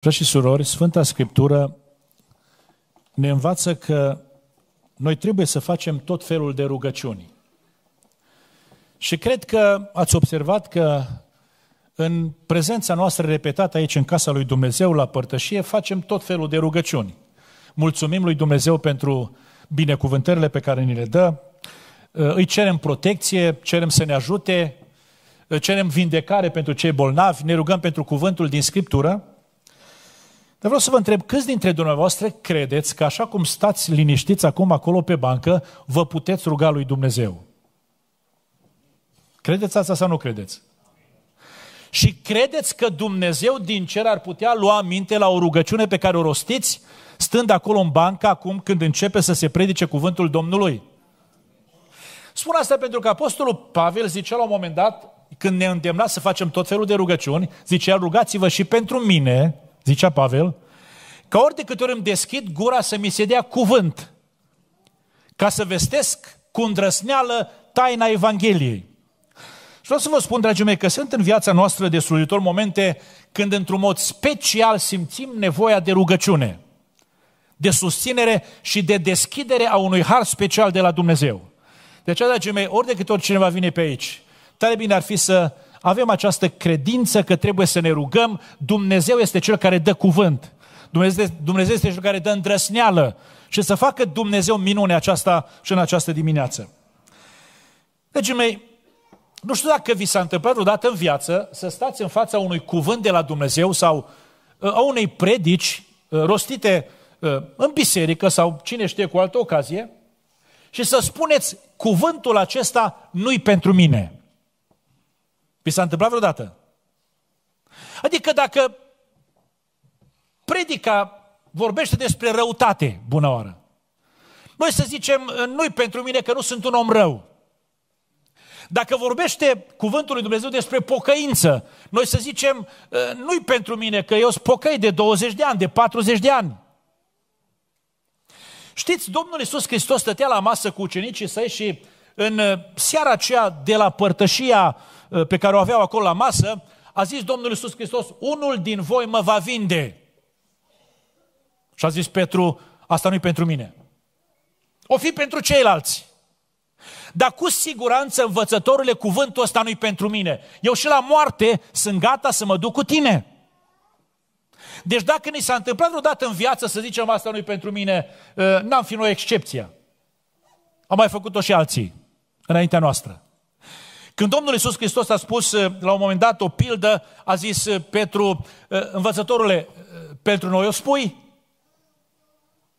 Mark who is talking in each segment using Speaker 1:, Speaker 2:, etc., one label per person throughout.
Speaker 1: Frați și surori, Sfânta Scriptură ne învață că noi trebuie să facem tot felul de rugăciuni. Și cred că ați observat că în prezența noastră repetată aici în casa lui Dumnezeu la părtășie facem tot felul de rugăciuni. Mulțumim lui Dumnezeu pentru binecuvântările pe care ni le dă, ă, îi cerem protecție, cerem să ne ajute, ă, cerem vindecare pentru cei bolnavi, ne rugăm pentru cuvântul din Scriptură dar vreau să vă întreb, câți dintre dumneavoastră credeți că așa cum stați liniștiți acum acolo pe bancă, vă puteți ruga lui Dumnezeu? Credeți asta sau nu credeți? Și credeți că Dumnezeu din cer ar putea lua minte la o rugăciune pe care o rostiți, stând acolo în bancă acum când începe să se predice cuvântul Domnului? Spun asta pentru că Apostolul Pavel zicea la un moment dat, când ne îndemna să facem tot felul de rugăciuni, zicea rugați-vă și pentru mine, zicea Pavel, că ori de câte ori îmi deschid gura să mi se dea cuvânt, ca să vestesc cu îndrăsneală taina Evangheliei. Și vreau să vă spun, dragii mei, că sunt în viața noastră de slujitor momente când într-un mod special simțim nevoia de rugăciune, de susținere și de deschidere a unui har special de la Dumnezeu. De aceea, dragii mei, ori de câte ori cineva vine pe aici, tare bine ar fi să avem această credință că trebuie să ne rugăm, Dumnezeu este Cel care dă cuvânt, Dumnezeu, Dumnezeu este Cel care dă îndrăsneală și să facă Dumnezeu minunea aceasta și în această dimineață. Deci, mei, nu știu dacă vi s-a întâmplat odată în viață să stați în fața unui cuvânt de la Dumnezeu sau uh, a unei predici uh, rostite uh, în biserică sau cine știe cu altă ocazie și să spuneți cuvântul acesta nu-i pentru mine. Vi s-a întâmplat vreodată? Adică dacă predica vorbește despre răutate, bună oară, noi să zicem, nu-i pentru mine că nu sunt un om rău. Dacă vorbește cuvântul lui Dumnezeu despre pocăință, noi să zicem, nu-i pentru mine că eu sunt pocăi de 20 de ani, de 40 de ani. Știți, Domnul Iisus Hristos stătea la masă cu ucenicii săi și în seara aceea de la părtășia uh, Uh, pe care o aveau acolo la masă, a zis Domnul Iisus Hristos, unul din voi mă va vinde. Și a zis Petru, asta nu-i pentru mine. O fi pentru ceilalți. Dar cu siguranță, învățătorule, cuvântul ăsta nu-i pentru mine. Eu și la moarte sunt gata să mă duc cu tine. Deci dacă ni s-a întâmplat vreodată în viață să zicem asta nu-i pentru mine, uh, n-am fi noi excepția. Am mai făcut-o și alții, înaintea noastră. Când Domnul Iisus Hristos a spus eh, la un moment dat o pildă, a zis eh, Petru, eh, învățătorule, pentru noi o spui?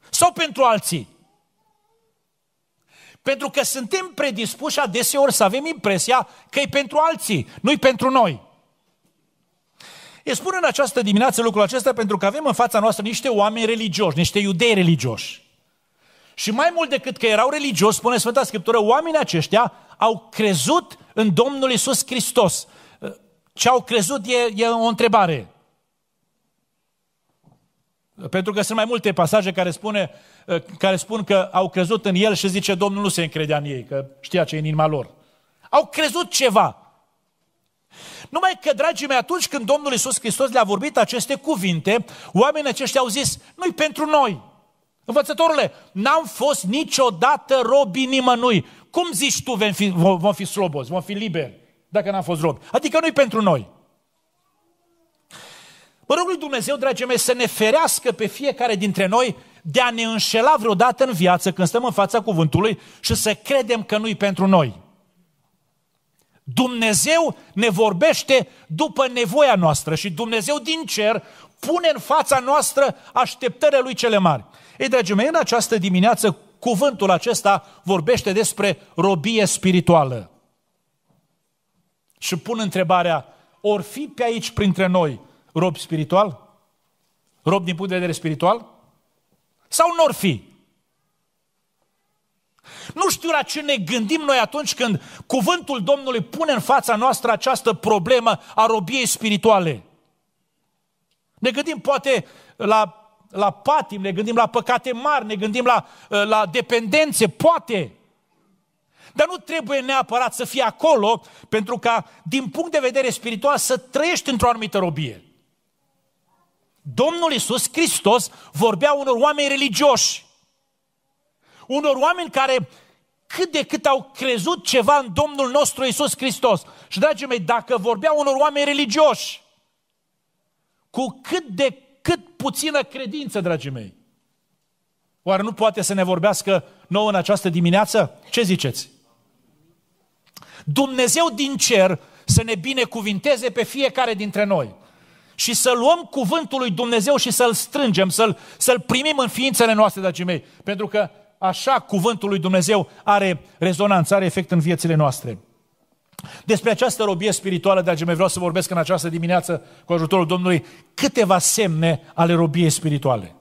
Speaker 1: Sau pentru alții? Pentru că suntem predispuși adeseori să avem impresia că e pentru alții, nu-i pentru noi. E spun în această dimineață lucrul acesta pentru că avem în fața noastră niște oameni religioși, niște iudei religioși. Și mai mult decât că erau religioși, spune Sfânta Scriptură, oamenii aceștia au crezut în Domnul Isus Hristos. Ce au crezut e, e o întrebare. Pentru că sunt mai multe pasaje care, spune, care spun că au crezut în el și zice Domnul nu se încredea în ei, că știa ce e în inima lor. Au crezut ceva. Numai că, dragii mei, atunci când Domnul Isus Hristos le-a vorbit aceste cuvinte, oamenii aceștia au zis, nu-i pentru noi. Învățătorule, n-am fost niciodată robi nimănui. Cum zici tu vom fi, vom fi slobozi, vom fi liberi, dacă n-am fost robi? Adică nu-i pentru noi. Mă rog lui Dumnezeu, dragii mei, să ne ferească pe fiecare dintre noi de a ne înșela vreodată în viață când stăm în fața cuvântului și să credem că nu-i pentru noi. Dumnezeu ne vorbește după nevoia noastră și Dumnezeu din cer pune în fața noastră așteptările lui cele mari. Ei, dragii mei, în această dimineață cuvântul acesta vorbește despre robie spirituală. Și pun întrebarea, or fi pe aici printre noi rob spiritual? Rob din punct de vedere spiritual? Sau nu or fi? Nu știu la ce ne gândim noi atunci când cuvântul Domnului pune în fața noastră această problemă a robiei spirituale. Ne gândim poate la la patim, ne gândim la păcate mari, ne gândim la, ă, la dependențe, poate. Dar nu trebuie neapărat să fii acolo pentru ca, din punct de vedere spiritual, să trăiești într-o anumită robie. Domnul Iisus Hristos vorbea unor oameni religioși, unor oameni care cât de cât au crezut ceva în Domnul nostru Iisus Hristos. Și, dragii mei, dacă vorbea unor oameni religioși, cu cât de puțină credință, dragii mei. Oare nu poate să ne vorbească nouă în această dimineață? Ce ziceți? Dumnezeu din cer să ne binecuvinteze pe fiecare dintre noi și să luăm cuvântul lui Dumnezeu și să-l strângem, să-l, să-l primim în ființele noastre, dragii mei, pentru că așa cuvântul lui Dumnezeu are rezonanță, are efect în viețile noastre. Despre această robie spirituală, dragii mei, vreau să vorbesc în această dimineață, cu ajutorul Domnului, câteva semne ale robiei spirituale.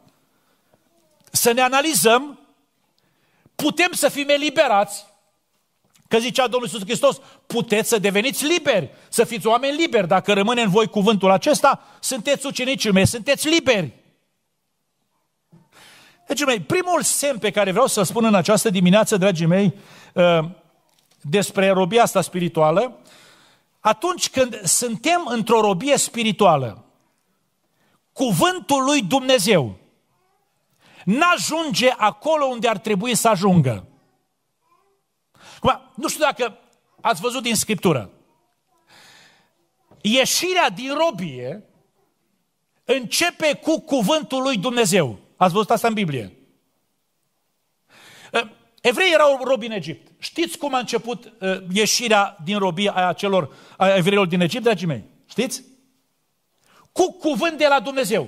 Speaker 1: Să ne analizăm, putem să fim eliberați, că zicea Domnul Iisus Hristos, puteți să deveniți liberi, să fiți oameni liberi. Dacă rămâne în voi cuvântul acesta, sunteți ucenicii mei, sunteți liberi. Dragii mei, primul semn pe care vreau să-l spun în această dimineață, dragii mei, uh, despre robia asta spirituală, atunci când suntem într-o robie spirituală, cuvântul lui Dumnezeu n-ajunge acolo unde ar trebui să ajungă. Acum, nu știu dacă ați văzut din Scriptură. Ieșirea din robie începe cu cuvântul lui Dumnezeu. Ați văzut asta în Biblie. Evrei erau robi în Egipt. Știți cum a început uh, ieșirea din robia a celor a evreilor din Egipt, dragii mei? Știți? Cu cuvânt de la Dumnezeu.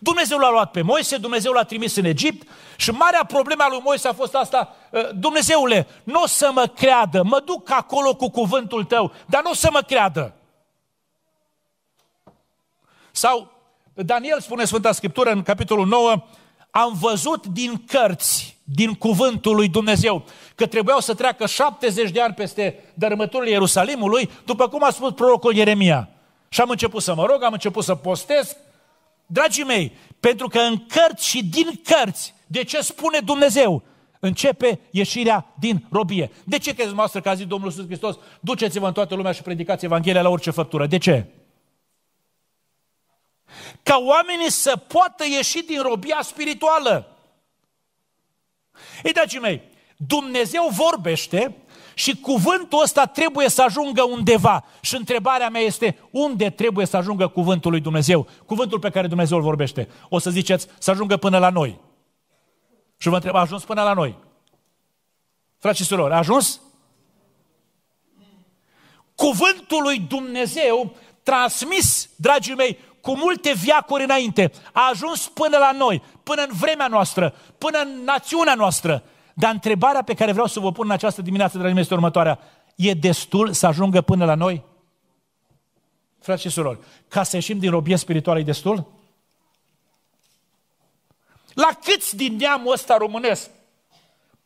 Speaker 1: Dumnezeu l-a luat pe Moise, Dumnezeu l-a trimis în Egipt și marea problemă a lui Moise a fost asta, uh, Dumnezeule, nu o să mă creadă, mă duc acolo cu cuvântul tău, dar nu o să mă creadă. Sau Daniel spune Sfânta Scriptură în capitolul 9, am văzut din cărți din cuvântul lui Dumnezeu, că trebuiau să treacă 70 de ani peste dărâmăturile Ierusalimului, după cum a spus prorocul Ieremia. Și am început să mă rog, am început să postez. Dragii mei, pentru că în cărți și din cărți, de ce spune Dumnezeu? Începe ieșirea din robie. De ce credeți noastră că a zis Domnul Iisus Hristos, duceți-vă în toată lumea și predicați Evanghelia la orice făptură? De ce? Ca oamenii să poată ieși din robia spirituală. Ei, dragii mei, Dumnezeu vorbește și cuvântul ăsta trebuie să ajungă undeva. Și întrebarea mea este, unde trebuie să ajungă cuvântul lui Dumnezeu? Cuvântul pe care Dumnezeu îl vorbește. O să ziceți, să ajungă până la noi. Și vă întreb, a ajuns până la noi? Frați și surori, a ajuns? Cuvântul lui Dumnezeu transmis, dragii mei, cu multe viacuri înainte, a ajuns până la noi, până în vremea noastră, până în națiunea noastră. Dar întrebarea pe care vreau să vă pun în această dimineață, dragii mei, este următoarea. E destul să ajungă până la noi? Frați și surori, ca să ieșim din robie spirituală e destul? La câți din neamul ăsta românesc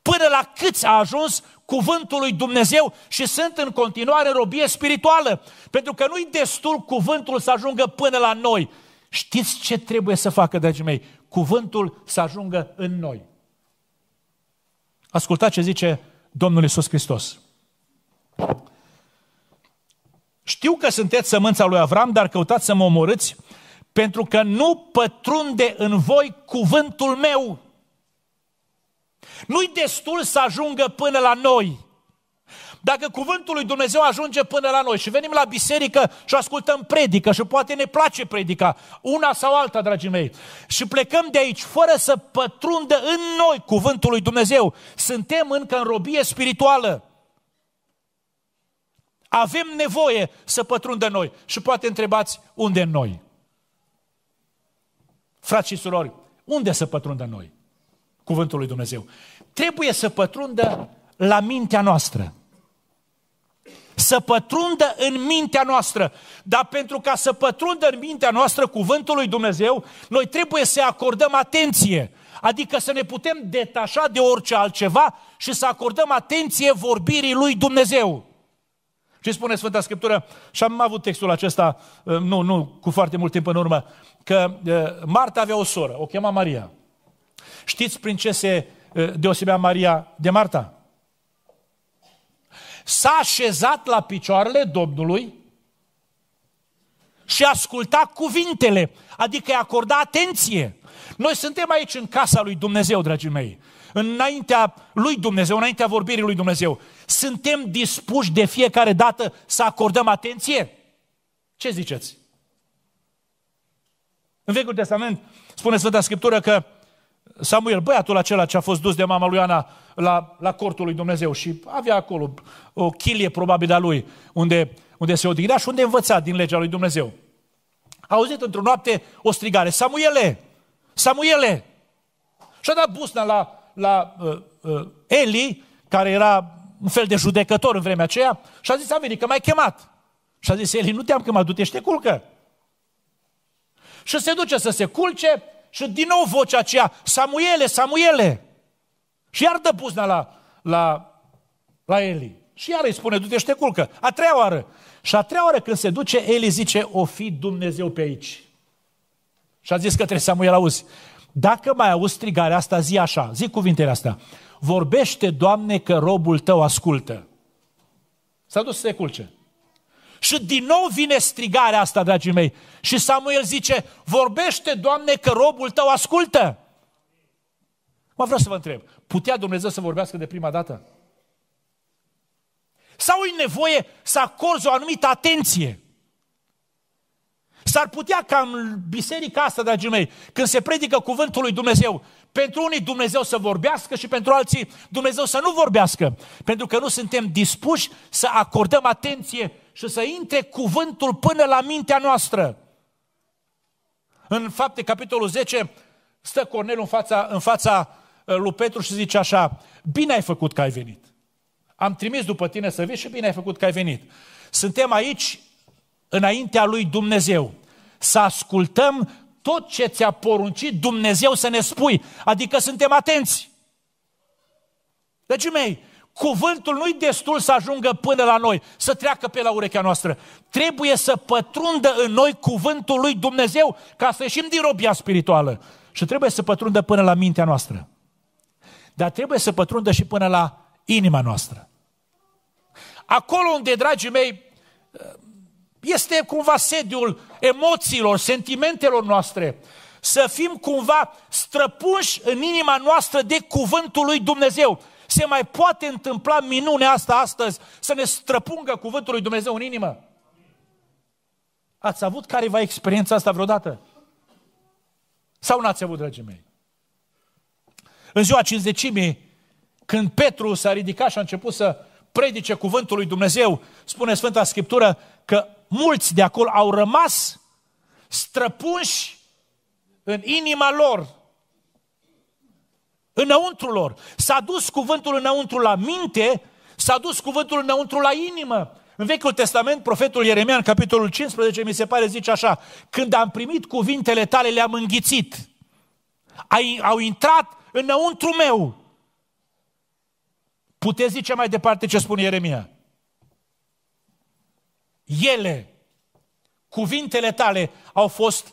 Speaker 1: până la câți a ajuns cuvântul lui Dumnezeu și sunt în continuare în robie spirituală. Pentru că nu-i destul cuvântul să ajungă până la noi. Știți ce trebuie să facă, dragii mei? Cuvântul să ajungă în noi. Ascultați ce zice Domnul Isus Hristos. Știu că sunteți sămânța lui Avram, dar căutați să mă omorâți, pentru că nu pătrunde în voi cuvântul meu. Nu-i destul să ajungă până la noi. Dacă cuvântul lui Dumnezeu ajunge până la noi și venim la biserică și ascultăm predică și poate ne place predica, una sau alta, dragii mei, și plecăm de aici fără să pătrundă în noi cuvântul lui Dumnezeu, suntem încă în robie spirituală. Avem nevoie să pătrundă noi și poate întrebați unde în noi. Frați și surori, unde să pătrundă noi? cuvântul lui Dumnezeu. Trebuie să pătrundă la mintea noastră. Să pătrundă în mintea noastră. Dar pentru ca să pătrundă în mintea noastră cuvântul lui Dumnezeu, noi trebuie să acordăm atenție. Adică să ne putem detașa de orice altceva și să acordăm atenție vorbirii lui Dumnezeu. Ce spune Sfânta Scriptură? Și am avut textul acesta, eh, nu, nu, cu foarte mult timp în urmă, că eh, Marta avea o soră, o chema Maria. Știți prin ce se eh, deosebea Maria de Marta? S-a așezat la picioarele Domnului și asculta cuvintele, adică i-a acorda atenție. Noi suntem aici în casa lui Dumnezeu, dragii mei, înaintea lui Dumnezeu, înaintea vorbirii lui Dumnezeu. Suntem dispuși de fiecare dată să acordăm atenție? Ce ziceți? În Vechiul Testament spune Sfânta Scriptură că Samuel, băiatul acela ce a fost dus de mama lui Ana la, la cortul lui Dumnezeu și avea acolo o chilie probabil a lui, unde, unde se odihnea și unde învăța din legea lui Dumnezeu. A auzit într-o noapte o strigare, Samuele! Samuele! Și a dat busna la, la uh, uh, Eli, care era un fel de judecător în vremea aceea, și a zis, a venit că m-ai chemat. Și a zis, Eli, nu te-am chemat, du-te și te culcă. Și se duce să se culce și din nou vocea aceea, Samuele, Samuele! Și iar dă puzna la, la, la Eli. Și iar îi spune, du-te și te culcă. A treia oară. Și a treia oară când se duce, Eli zice, o fi Dumnezeu pe aici. Și a zis către Samuel, auzi, dacă mai auzi strigarea asta, zi așa, zi cuvintele astea. Vorbește, Doamne, că robul tău ascultă. S-a dus să se culce. Și din nou vine strigarea asta, dragii mei. Și Samuel zice, vorbește, Doamne, că robul tău ascultă. Mă vreau să vă întreb, putea Dumnezeu să vorbească de prima dată? Sau e nevoie să acorzi o anumită atenție? S-ar putea ca în biserica asta, dragii mei, când se predică cuvântul lui Dumnezeu, pentru unii Dumnezeu să vorbească și pentru alții Dumnezeu să nu vorbească. Pentru că nu suntem dispuși să acordăm atenție și să intre cuvântul până la mintea noastră. În fapte, capitolul 10, stă Cornel în fața, în fața uh, lui Petru și zice așa, bine ai făcut că ai venit. Am trimis după tine să vii și bine ai făcut că ai venit. Suntem aici înaintea lui Dumnezeu. Să ascultăm tot ce ți-a poruncit Dumnezeu să ne spui. Adică suntem atenți. Dragii mei, cuvântul nu-i destul să ajungă până la noi, să treacă pe la urechea noastră. Trebuie să pătrundă în noi cuvântul lui Dumnezeu ca să ieșim din robia spirituală. Și trebuie să pătrundă până la mintea noastră. Dar trebuie să pătrundă și până la inima noastră. Acolo unde, dragii mei, este cumva sediul emoțiilor, sentimentelor noastre, să fim cumva străpuși în inima noastră de cuvântul lui Dumnezeu. Se mai poate întâmpla minunea asta astăzi să ne străpungă cuvântul lui Dumnezeu în inimă? Ați avut careva experiența asta vreodată? Sau n-ați avut, dragii mei? În ziua cinzecimii, când Petru s-a ridicat și a început să predice cuvântul lui Dumnezeu, spune Sfânta Scriptură că mulți de acolo au rămas străpunși în inima lor Înăuntru lor. S-a dus cuvântul înăuntru la minte, s-a dus cuvântul înăuntru la inimă. În Vechiul Testament, profetul Ieremia, în capitolul 15, mi se pare, zice așa, când am primit cuvintele tale, le-am înghițit. Au intrat înăuntru meu. Puteți zice mai departe ce spune Ieremia. Ele, cuvintele tale, au fost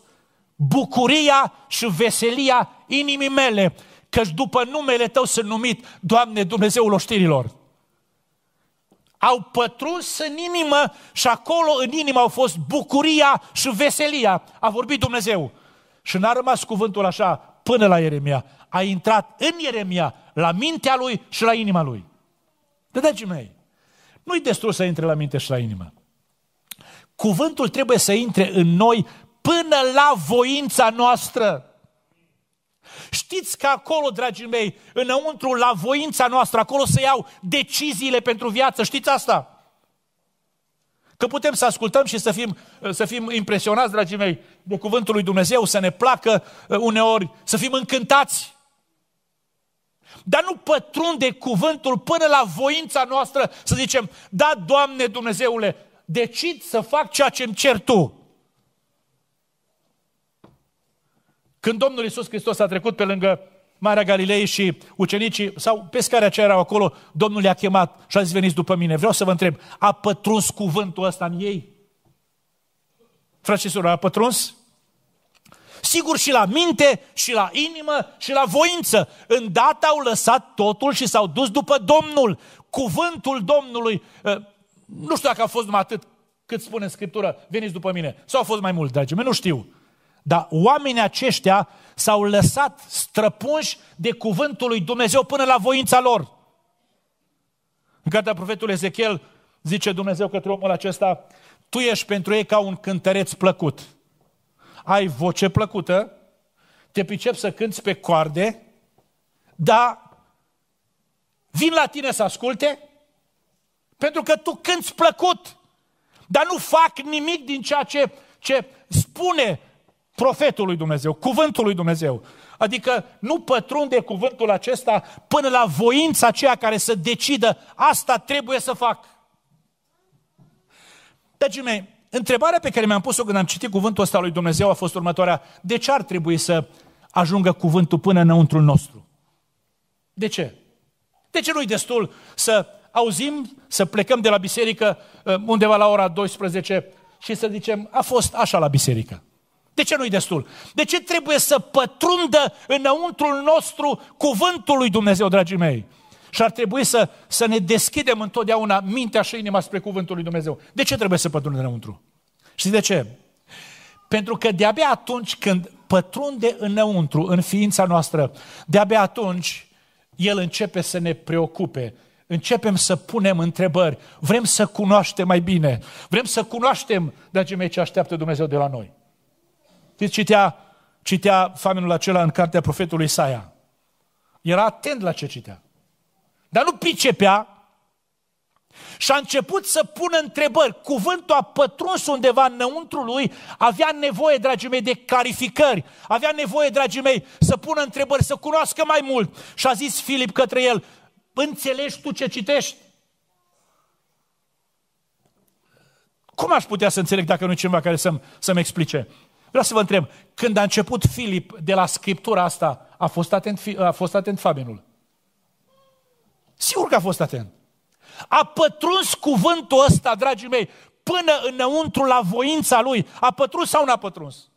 Speaker 1: bucuria și veselia inimii mele căci după numele Tău sunt numit, Doamne Dumnezeul oștirilor. Au pătruns în inimă și acolo în inimă au fost bucuria și veselia. A vorbit Dumnezeu. Și n-a rămas cuvântul așa până la Ieremia. A intrat în Ieremia, la mintea lui și la inima lui. De dragii mei, nu-i destul să intre la minte și la inimă. Cuvântul trebuie să intre în noi până la voința noastră știți că acolo, dragii mei, înăuntru, la voința noastră, acolo se iau deciziile pentru viață. Știți asta? Că putem să ascultăm și să fim, să fim impresionați, dragii mei, de cuvântul lui Dumnezeu, să ne placă uh, uneori, să fim încântați. Dar nu pătrunde cuvântul până la voința noastră să zicem, da, Doamne Dumnezeule, decid să fac ceea ce îmi cer Tu. Când Domnul Iisus Hristos a trecut pe lângă Marea Galilei și ucenicii sau pescarea aceia erau acolo, Domnul i-a chemat și a zis veniți după mine. Vreau să vă întreb, a pătruns cuvântul ăsta în ei? Frate a pătruns? Sigur și la minte, și la inimă, și la voință. În data au lăsat totul și s-au dus după Domnul. Cuvântul Domnului, eh, nu știu dacă a fost numai atât cât spune Scriptura, veniți după mine. Sau a fost mai mult, dragii mei, nu știu. Dar oamenii aceștia s-au lăsat străpunși de cuvântul lui Dumnezeu până la voința lor. În cartea profetului Ezechiel zice Dumnezeu către omul acesta, tu ești pentru ei ca un cântăreț plăcut. Ai voce plăcută, te pricep să cânți pe coarde, dar vin la tine să asculte pentru că tu cânți plăcut, dar nu fac nimic din ceea ce, ce spune profetul lui Dumnezeu, cuvântul lui Dumnezeu. Adică nu pătrunde cuvântul acesta până la voința aceea care să decidă asta trebuie să fac. Dragii mei, întrebarea pe care mi-am pus-o când am citit cuvântul ăsta lui Dumnezeu a fost următoarea. De ce ar trebui să ajungă cuvântul până înăuntrul nostru? De ce? De ce nu-i destul să auzim, să plecăm de la biserică uh, undeva la ora 12 și să zicem, a fost așa la biserică. De ce nu-i destul? De ce trebuie să pătrundă înăuntrul nostru cuvântul lui Dumnezeu, dragii mei? Și ar trebui să, să ne deschidem întotdeauna mintea și inima spre cuvântul lui Dumnezeu. De ce trebuie să pătrundă înăuntru? Știți de ce? Pentru că de-abia atunci când pătrunde înăuntru, în ființa noastră, de-abia atunci el începe să ne preocupe, începem să punem întrebări, vrem să cunoaștem mai bine, vrem să cunoaștem, dragii mei, ce așteaptă Dumnezeu de la noi. Știți, citea, citea famenul acela în cartea profetului Isaia. Era atent la ce citea. Dar nu pricepea și a început să pună întrebări. Cuvântul a pătruns undeva înăuntru lui, avea nevoie, dragii mei, de clarificări, avea nevoie, dragii mei, să pună întrebări, să cunoască mai mult. Și a zis Filip către el, înțelegi tu ce citești? Cum aș putea să înțeleg dacă nu cineva care să-mi, să-mi explice? Vreau să vă întreb, când a început Filip de la scriptura asta, a fost atent, a fost atent Fabianul? Sigur că a fost atent. A pătruns cuvântul ăsta, dragii mei, până înăuntru la voința lui. A pătruns sau n-a pătruns?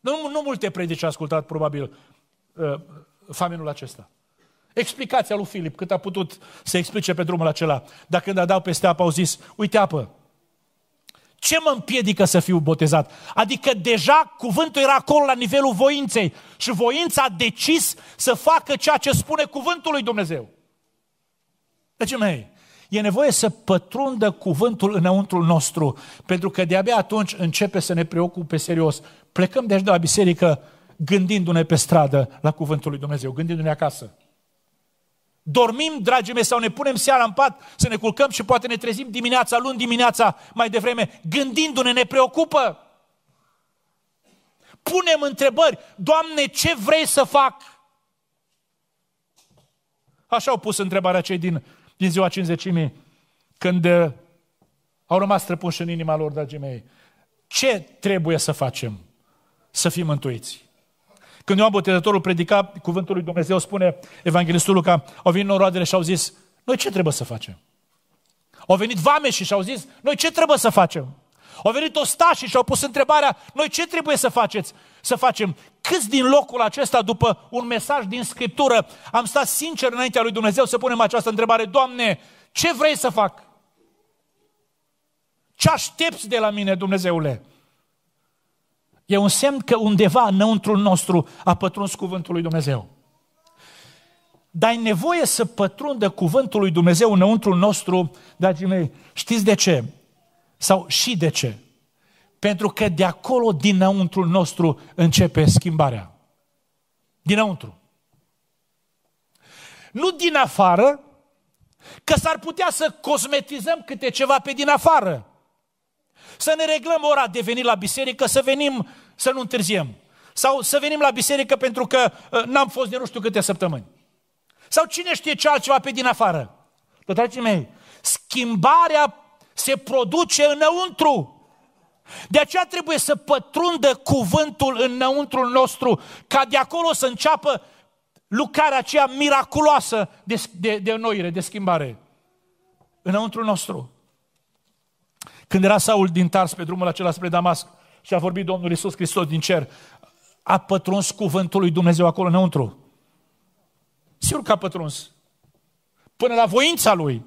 Speaker 1: Nu, nu multe predici a ascultat, probabil, uh, Fabianul acesta. Explicația lui Filip, cât a putut să explice pe drumul acela. Dar când a dat peste apă, au zis, uite apă, ce mă împiedică să fiu botezat? Adică deja cuvântul era acolo la nivelul voinței și voința a decis să facă ceea ce spune cuvântul lui Dumnezeu. Deci, mei, e nevoie să pătrundă cuvântul înăuntru nostru, pentru că de-abia atunci începe să ne preocupe serios. Plecăm aici de la biserică gândindu-ne pe stradă la cuvântul lui Dumnezeu, gândindu-ne acasă dormim, dragii mei, sau ne punem seara în pat să ne culcăm și poate ne trezim dimineața, luni dimineața, mai devreme, gândindu-ne, ne preocupă. Punem întrebări. Doamne, ce vrei să fac? Așa au pus întrebarea cei din, din ziua 50 când uh, au rămas trăpunși în inima lor, dragii mei. Ce trebuie să facem să fim mântuiți? Când Ioan Botezătorul predica cuvântul lui Dumnezeu, spune Evanghelistul Luca, au venit noroadele și au zis, noi ce trebuie să facem? Au venit vame și și-au zis, noi ce trebuie să facem? Au venit ostașii și au pus întrebarea, noi ce trebuie să faceți? Să facem câți din locul acesta, după un mesaj din Scriptură, am stat sincer înaintea lui Dumnezeu să punem această întrebare, Doamne, ce vrei să fac? Ce aștepți de la mine, Dumnezeule? E un semn că undeva înăuntrul nostru a pătruns cuvântul lui Dumnezeu. Dar ai nevoie să pătrundă cuvântul lui Dumnezeu înăuntrul nostru, dragii mei. Știți de ce? Sau și de ce? Pentru că de acolo, dinăuntrul nostru, începe schimbarea. Dinăuntru. Nu din afară, că s-ar putea să cosmetizăm câte ceva pe din afară. Să ne reglăm ora de venit la biserică, să venim, să nu întârziem. Sau să venim la biserică pentru că ă, n-am fost de nu știu câte săptămâni. Sau cine știe ce altceva pe din afară. Dar, dragii mei, schimbarea se produce înăuntru. De aceea trebuie să pătrundă cuvântul înăuntrul nostru, ca de acolo să înceapă lucrarea aceea miraculoasă de, de, de noire, de schimbare. Înăuntrul nostru. Când era Saul din Tars pe drumul acela spre Damasc și a vorbit Domnul Isus Hristos din cer, a pătruns cuvântul lui Dumnezeu acolo înăuntru. Sigur că a pătruns. Până la voința lui.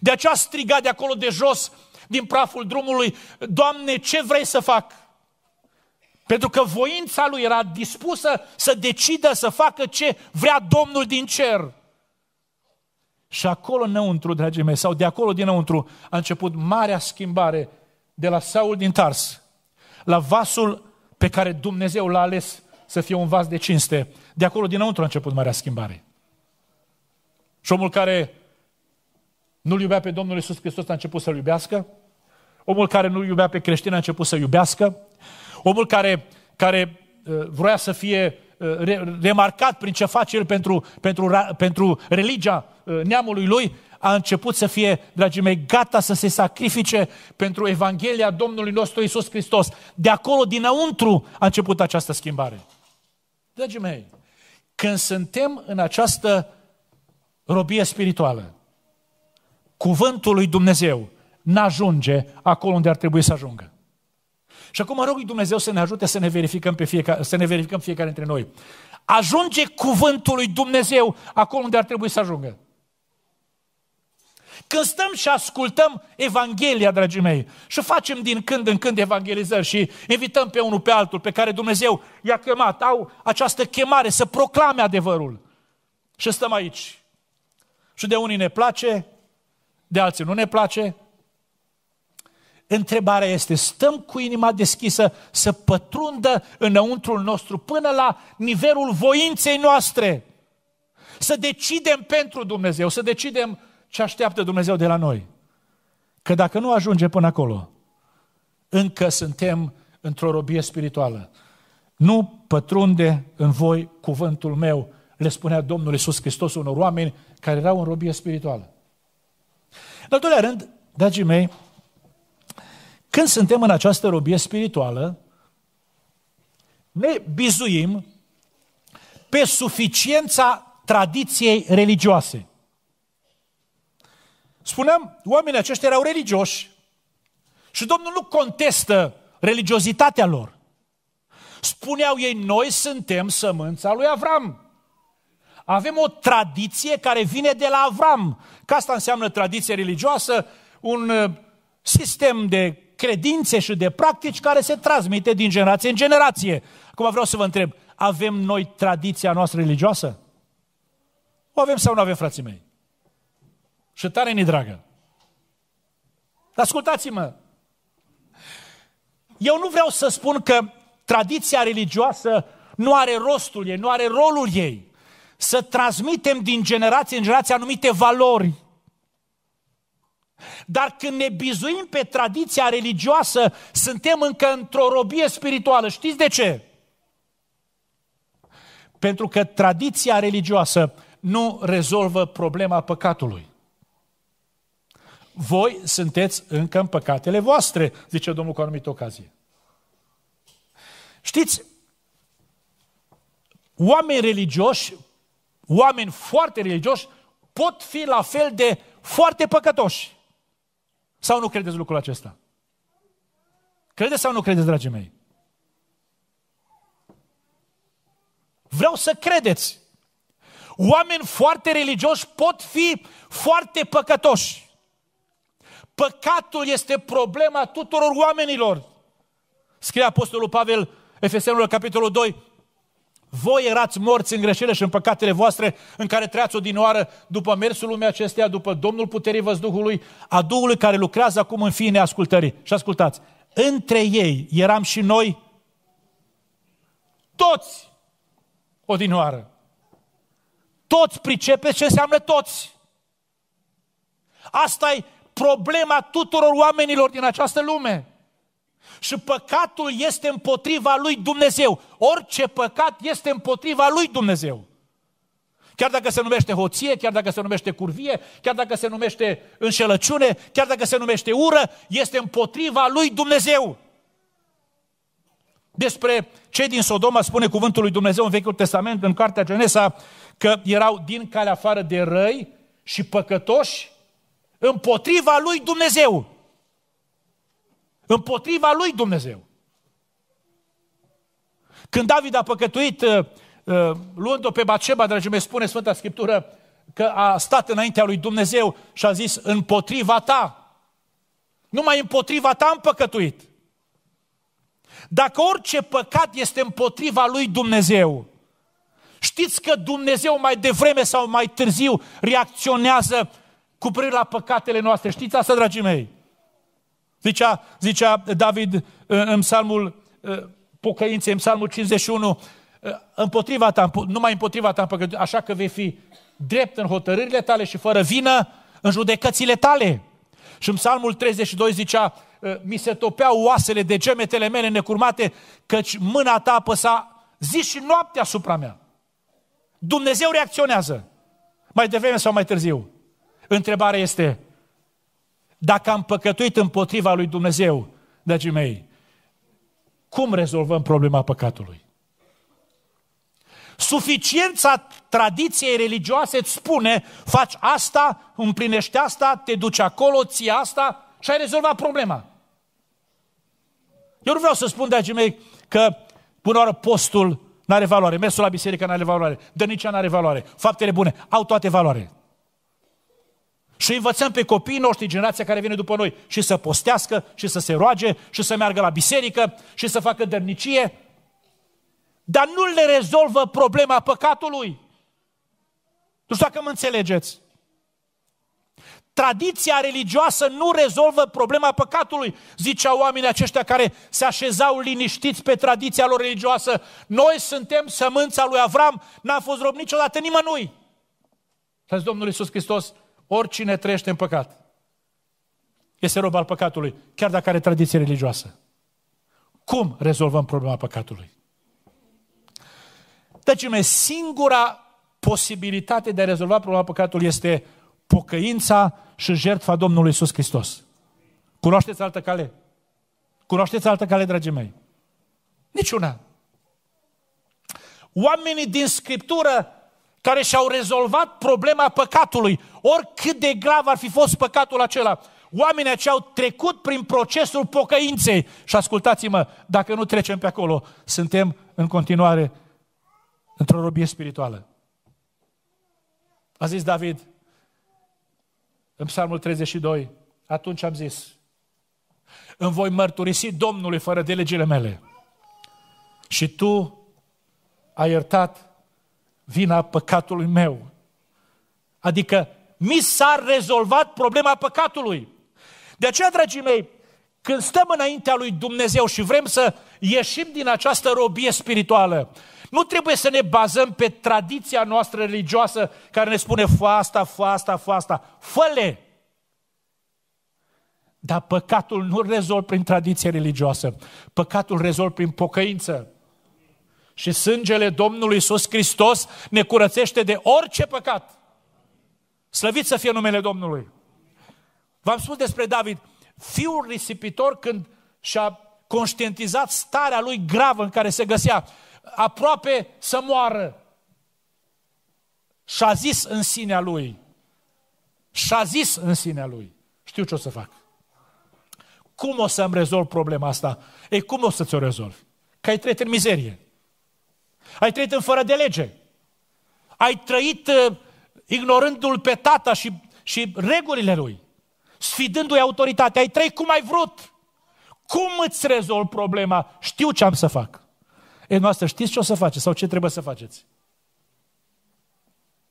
Speaker 1: De aceea striga de acolo de jos, din praful drumului, Doamne, ce vrei să fac? Pentru că voința lui era dispusă să decidă să facă ce vrea Domnul din cer. Și acolo înăuntru, dragii mei, sau de acolo dinăuntru, a început marea schimbare de la Saul din Tars, la vasul pe care Dumnezeu l-a ales să fie un vas de cinste. De acolo dinăuntru a început marea schimbare. Și omul care nu-L iubea pe Domnul Iisus Hristos a început să-L iubească. Omul care nu iubea pe creștin a început să iubească. Omul care, care uh, vroia să fie Uh, remarcat prin ce face el pentru, pentru, pentru religia uh, neamului lui, a început să fie, dragii mei, gata să se sacrifice pentru Evanghelia Domnului nostru Isus Hristos. De acolo, dinăuntru, a început această schimbare. Dragii mei, când suntem în această robie spirituală, cuvântul lui Dumnezeu n-ajunge acolo unde ar trebui să ajungă. Și acum rog Dumnezeu să ne ajute să ne verificăm, pe fiecare, să ne verificăm fiecare dintre noi. Ajunge cuvântul lui Dumnezeu acolo unde ar trebui să ajungă. Când stăm și ascultăm Evanghelia, dragii mei, și facem din când în când evangelizări și invităm pe unul pe altul pe care Dumnezeu i-a chemat, au această chemare să proclame adevărul. Și stăm aici. Și de unii ne place, de alții nu ne place, Întrebarea este, stăm cu inima deschisă să pătrundă înăuntrul nostru până la nivelul voinței noastre. Să decidem pentru Dumnezeu, să decidem ce așteaptă Dumnezeu de la noi. Că dacă nu ajunge până acolo, încă suntem într-o robie spirituală. Nu pătrunde în voi cuvântul meu, le spunea Domnul Iisus Hristos unor oameni care erau în robie spirituală. În al doilea rând, dragii mei, când suntem în această robie spirituală, ne bizuim pe suficiența tradiției religioase. Spuneam, oamenii aceștia erau religioși și Domnul nu contestă religiozitatea lor. Spuneau ei, noi suntem sămânța lui Avram. Avem o tradiție care vine de la Avram. Că asta înseamnă tradiție religioasă, un uh, sistem de credințe și de practici care se transmite din generație în generație. Acum vreau să vă întreb, avem noi tradiția noastră religioasă? O avem sau nu avem, frații mei? Și tare ni dragă. ascultați-mă! Eu nu vreau să spun că tradiția religioasă nu are rostul ei, nu are rolul ei. Să transmitem din generație în generație anumite valori, dar când ne bizuim pe tradiția religioasă, suntem încă într-o robie spirituală. Știți de ce? Pentru că tradiția religioasă nu rezolvă problema păcatului. Voi sunteți încă în păcatele voastre, zice Domnul cu anumită ocazie. Știți, oameni religioși, oameni foarte religioși, pot fi la fel de foarte păcătoși. Sau nu credeți lucrul acesta? Credeți sau nu credeți, dragii mei? Vreau să credeți. Oameni foarte religioși pot fi foarte păcătoși. Păcatul este problema tuturor oamenilor. Scrie Apostolul Pavel, Efesenilor, capitolul 2, voi erați morți în greșele și în păcatele voastre în care din oară după mersul lumii acesteia, după Domnul Puterii Văzduhului, a Duhului care lucrează acum în fine ascultării. Și ascultați, între ei eram și noi toți oară. Toți pricepeți ce înseamnă toți. Asta e problema tuturor oamenilor din această lume. Și păcatul este împotriva lui Dumnezeu. Orice păcat este împotriva lui Dumnezeu. Chiar dacă se numește hoție, chiar dacă se numește curvie, chiar dacă se numește înșelăciune, chiar dacă se numește ură, este împotriva lui Dumnezeu. Despre cei din Sodoma spune cuvântul lui Dumnezeu în Vechiul Testament, în Cartea Genesa, că erau din calea afară de răi și păcătoși împotriva lui Dumnezeu. Împotriva lui Dumnezeu. Când David a păcătuit, uh, uh, luând-o pe Baceba, dragii mei, spune Sfânta Scriptură că a stat înaintea lui Dumnezeu și a zis, împotriva ta, numai împotriva ta am păcătuit. Dacă orice păcat este împotriva lui Dumnezeu, știți că Dumnezeu mai devreme sau mai târziu reacționează cu privire la păcatele noastre. Știți asta, dragii mei? Zicea, zicea David uh, în psalmul uh, pocăinței, în psalmul 51, uh, împotriva ta, numai împotriva ta, așa că vei fi drept în hotărârile tale și fără vină în judecățile tale. Și în psalmul 32 zicea, mi se topeau oasele de gemetele mele necurmate, căci mâna ta apăsa zi și noapte asupra mea. Dumnezeu reacționează, mai devreme sau mai târziu. Întrebarea este, dacă am păcătuit împotriva lui Dumnezeu, dragii mei, cum rezolvăm problema păcatului? Suficiența tradiției religioase îți spune, faci asta, împlinești asta, te duci acolo, ții asta și ai rezolvat problema. Eu nu vreau să spun, dragii mei, că până la postul nu are valoare, mersul la biserică nu are valoare, dănicea nu are valoare, faptele bune au toate valoare și învățăm pe copiii noștri, generația care vine după noi, și să postească, și să se roage, și să meargă la biserică, și să facă dărnicie, dar nu le rezolvă problema păcatului. Nu știu dacă mă înțelegeți. Tradiția religioasă nu rezolvă problema păcatului, ziceau oamenii aceștia care se așezau liniștiți pe tradiția lor religioasă. Noi suntem sămânța lui Avram, n-a fost rob niciodată nimănui. Să Domnul Iisus Hristos, oricine trăiește în păcat este rob al păcatului, chiar dacă are tradiție religioasă. Cum rezolvăm problema păcatului? Deci, singura posibilitate de a rezolva problema păcatului este pocăința și jertfa Domnului Iisus Hristos. Cunoașteți altă cale? Cunoașteți altă cale, dragii mei? Niciuna. Oamenii din Scriptură care și-au rezolvat problema păcatului, oricât de grav ar fi fost păcatul acela. Oamenii aceia au trecut prin procesul pocăinței. Și ascultați-mă, dacă nu trecem pe acolo, suntem în continuare într-o robie spirituală. A zis David în Psalmul 32, atunci am zis, îmi voi mărturisi Domnului fără de legile mele. Și tu ai iertat vina păcatului meu. Adică mi s-a rezolvat problema păcatului. De aceea, dragii mei, când stăm înaintea lui Dumnezeu și vrem să ieșim din această robie spirituală, nu trebuie să ne bazăm pe tradiția noastră religioasă care ne spune fă asta, fă asta, fă asta. Fă-le! Dar păcatul nu rezolv prin tradiție religioasă. Păcatul rezolv prin pocăință. Și sângele Domnului Iisus Hristos ne curățește de orice păcat. Slăvit să fie numele Domnului! V-am spus despre David, fiul risipitor când și-a conștientizat starea lui gravă în care se găsea, aproape să moară. Și-a zis în sinea lui, și-a zis în sinea lui, știu ce o să fac. Cum o să-mi rezolv problema asta? Ei, cum o să ți-o rezolvi? Că ai trăit în mizerie ai trăit în fără de lege, ai trăit uh, ignorându-l pe tata și, și regulile lui, sfidându-i autoritatea, ai trăit cum ai vrut. Cum îți rezolv problema? Știu ce am să fac. E, noastră, știți ce o să faceți sau ce trebuie să faceți?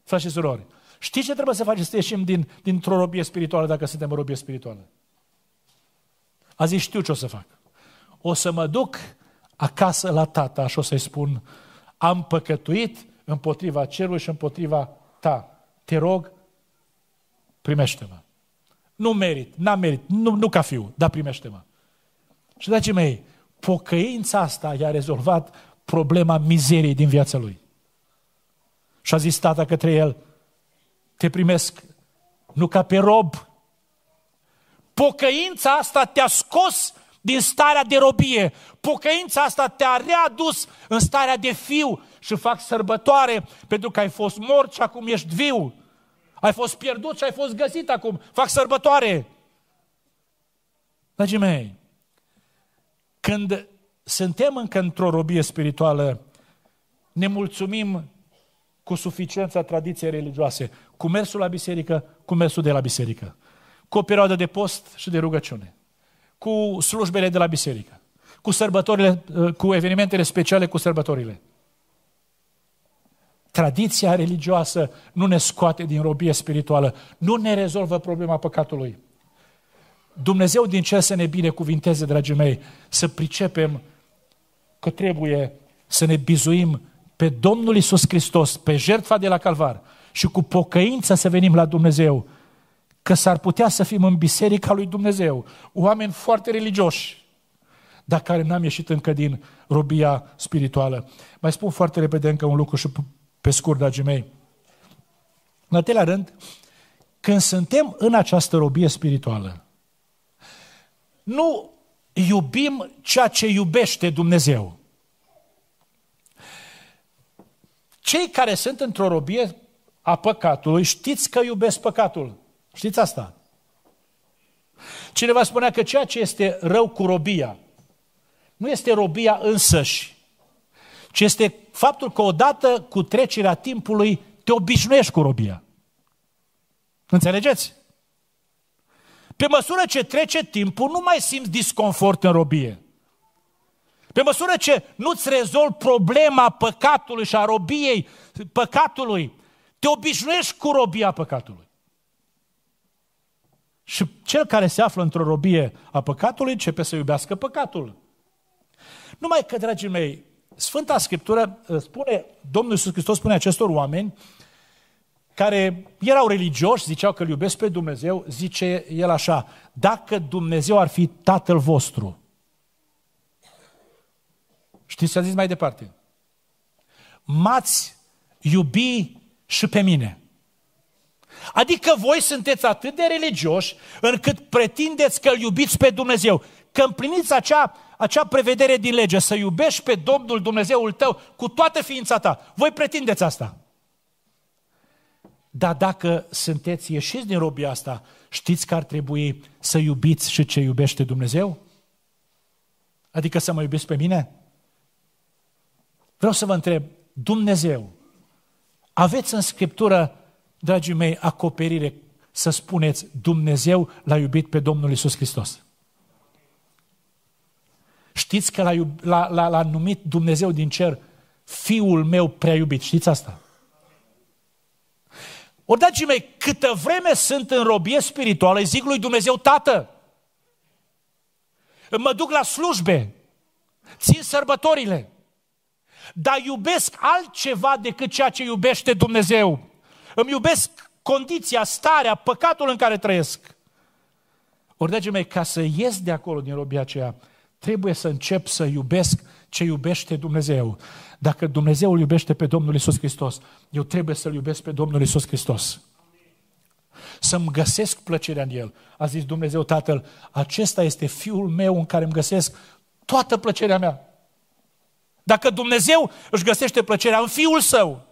Speaker 1: Frați și surori, știți ce trebuie să faceți să ieșim din, dintr-o robie spirituală dacă suntem o robie spirituală? A zis, știu ce o să fac. O să mă duc acasă la tata și o să-i spun, am păcătuit împotriva cerului și împotriva ta. Te rog, primește-mă. Nu merit, n-am merit, nu, nu ca fiu, dar primește-mă. Și dragii mei, pocăința asta i-a rezolvat problema mizeriei din viața lui. Și a zis tata către el, te primesc nu ca pe rob. Pocăința asta te-a scos din starea de robie. Pocăința asta te-a readus în starea de fiu și fac sărbătoare pentru că ai fost mort și acum ești viu. Ai fost pierdut și ai fost găsit acum. Fac sărbătoare. Dragii mei, când suntem încă într-o robie spirituală, ne mulțumim cu suficiența tradiției religioase, cu mersul la biserică, cu mersul de la biserică, cu o perioadă de post și de rugăciune cu slujbele de la biserică, cu sărbătorile, uh, cu evenimentele speciale cu sărbătorile. Tradiția religioasă nu ne scoate din robie spirituală, nu ne rezolvă problema păcatului. Dumnezeu din ce să ne binecuvinteze, dragii mei, să pricepem că trebuie să ne bizuim pe Domnul Isus Hristos, pe jertfa de la Calvar și cu pocăință să venim la Dumnezeu că s-ar putea să fim în biserica lui Dumnezeu, oameni foarte religioși, dar care n-am ieșit încă din robia spirituală. Mai spun foarte repede încă un lucru și pe scurt, dragii mei. În al rând, când suntem în această robie spirituală, nu iubim ceea ce iubește Dumnezeu. Cei care sunt într-o robie a păcatului, știți că iubesc păcatul. Știți asta? Cineva spunea că ceea ce este rău cu robia nu este robia însăși, ci este faptul că odată cu trecerea timpului te obișnuiești cu robia. Înțelegeți? Pe măsură ce trece timpul, nu mai simți disconfort în robie. Pe măsură ce nu-ți rezolvi problema păcatului și a robiei păcatului, te obișnuiești cu robia păcatului. Și cel care se află într-o robie a păcatului începe să iubească păcatul. Numai că, dragii mei, Sfânta Scriptură spune, Domnul Iisus Hristos spune acestor oameni care erau religioși, ziceau că îl iubesc pe Dumnezeu, zice el așa, dacă Dumnezeu ar fi Tatăl vostru, știți ce a zis mai departe? M-ați iubi și pe mine. Adică voi sunteți atât de religioși încât pretindeți că îl iubiți pe Dumnezeu. Că împliniți acea, acea prevedere din lege, să iubești pe Domnul Dumnezeul tău cu toată ființa ta. Voi pretindeți asta. Dar dacă sunteți ieșiți din robia asta, știți că ar trebui să iubiți și ce iubește Dumnezeu? Adică să mă iubiți pe mine? Vreau să vă întreb, Dumnezeu, aveți în Scriptură dragii mei, acoperire să spuneți Dumnezeu l-a iubit pe Domnul Isus Hristos. Știți că l-a, iub, l-a, l-a, l-a numit Dumnezeu din cer Fiul meu prea iubit. Știți asta? Ori, dragii mei, câtă vreme sunt în robie spirituală, îi zic lui Dumnezeu, Tată, mă duc la slujbe, țin sărbătorile, dar iubesc altceva decât ceea ce iubește Dumnezeu. Îmi iubesc condiția, starea, păcatul în care trăiesc. Ori, dragii mei, ca să ies de acolo din robia aceea, trebuie să încep să iubesc ce iubește Dumnezeu. Dacă Dumnezeu îl iubește pe Domnul Isus Hristos, eu trebuie să-L iubesc pe Domnul Isus Hristos. Să-mi găsesc plăcerea în El. A zis Dumnezeu Tatăl, acesta este Fiul meu în care îmi găsesc toată plăcerea mea. Dacă Dumnezeu își găsește plăcerea în Fiul Său,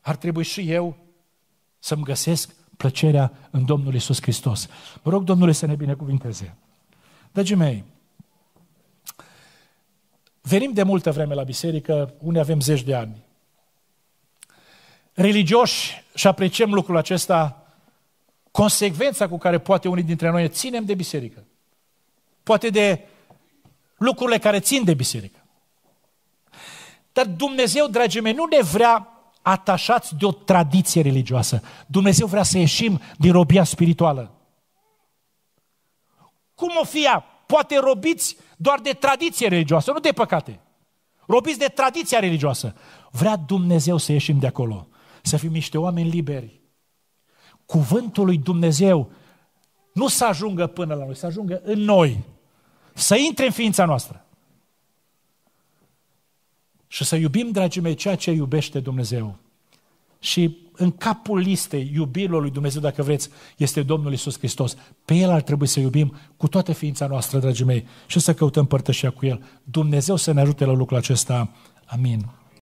Speaker 1: ar trebui și eu să-mi găsesc plăcerea în Domnul Isus Hristos. Vă rog, Domnule, să ne binecuvinteze. Dragii mei, venim de multă vreme la biserică, unde avem zeci de ani. Religioși și apreciem lucrul acesta, consecvența cu care poate unii dintre noi ținem de biserică. Poate de lucrurile care țin de biserică. Dar Dumnezeu, dragii mei, nu ne vrea atașați de o tradiție religioasă. Dumnezeu vrea să ieșim din robia spirituală. Cum o fi ea? Poate robiți doar de tradiție religioasă, nu de păcate. Robiți de tradiția religioasă. Vrea Dumnezeu să ieșim de acolo, să fim niște oameni liberi. Cuvântul lui Dumnezeu nu să ajungă până la noi, să ajungă în noi, să intre în ființa noastră și să iubim, dragii mei, ceea ce iubește Dumnezeu. Și în capul listei iubirilor lui Dumnezeu, dacă vreți, este Domnul Isus Hristos. Pe El ar trebui să iubim cu toată ființa noastră, dragii mei, și să căutăm părtășia cu El. Dumnezeu să ne ajute la lucrul acesta. Amin.